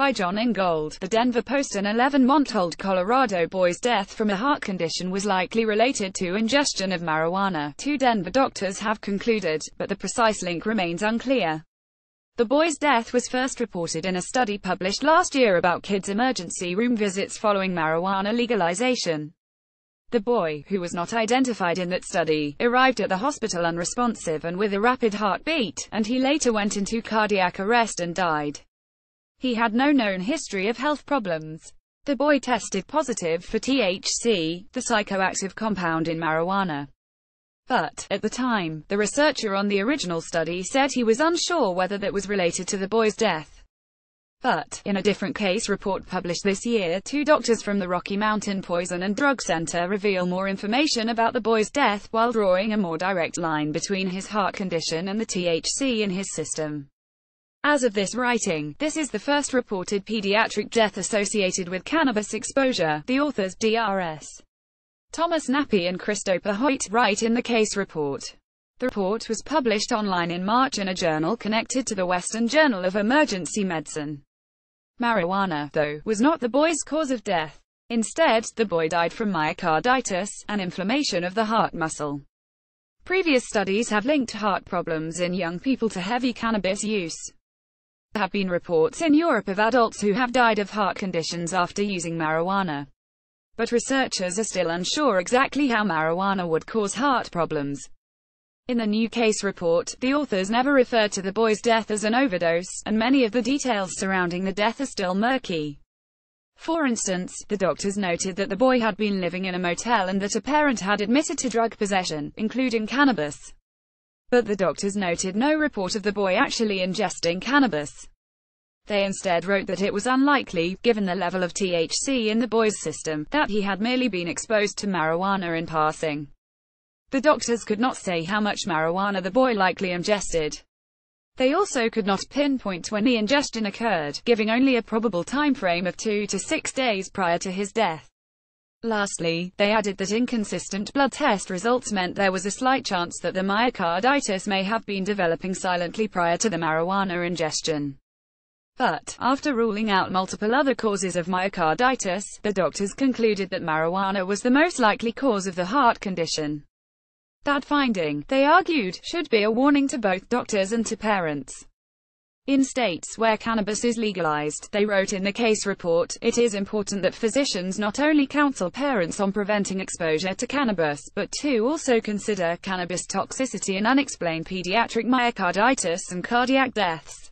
by John Ingold. The Denver Post an 11 Montold, Colorado boy's death from a heart condition was likely related to ingestion of marijuana, two Denver doctors have concluded, but the precise link remains unclear. The boy's death was first reported in a study published last year about kids' emergency room visits following marijuana legalization. The boy, who was not identified in that study, arrived at the hospital unresponsive and with a rapid heartbeat, and he later went into cardiac arrest and died. He had no known history of health problems. The boy tested positive for THC, the psychoactive compound in marijuana. But, at the time, the researcher on the original study said he was unsure whether that was related to the boy's death. But, in a different case report published this year, two doctors from the Rocky Mountain Poison and Drug Center reveal more information about the boy's death while drawing a more direct line between his heart condition and the THC in his system. As of this writing, this is the first reported pediatric death associated with cannabis exposure. The authors, DRS. Thomas Nappi and Christopher Hoyt, write in the case report. The report was published online in March in a journal connected to the Western Journal of Emergency Medicine. Marijuana, though, was not the boy's cause of death. Instead, the boy died from myocarditis, an inflammation of the heart muscle. Previous studies have linked heart problems in young people to heavy cannabis use. There have been reports in Europe of adults who have died of heart conditions after using marijuana. But researchers are still unsure exactly how marijuana would cause heart problems. In the new case report, the authors never refer to the boy's death as an overdose, and many of the details surrounding the death are still murky. For instance, the doctors noted that the boy had been living in a motel and that a parent had admitted to drug possession, including cannabis. But the doctors noted no report of the boy actually ingesting cannabis. They instead wrote that it was unlikely, given the level of THC in the boy's system, that he had merely been exposed to marijuana in passing. The doctors could not say how much marijuana the boy likely ingested. They also could not pinpoint when the ingestion occurred, giving only a probable time frame of two to six days prior to his death. Lastly, they added that inconsistent blood test results meant there was a slight chance that the myocarditis may have been developing silently prior to the marijuana ingestion. But, after ruling out multiple other causes of myocarditis, the doctors concluded that marijuana was the most likely cause of the heart condition. That finding, they argued, should be a warning to both doctors and to parents. In states where cannabis is legalized, they wrote in the case report, it is important that physicians not only counsel parents on preventing exposure to cannabis, but to also consider cannabis toxicity and unexplained pediatric myocarditis and cardiac deaths.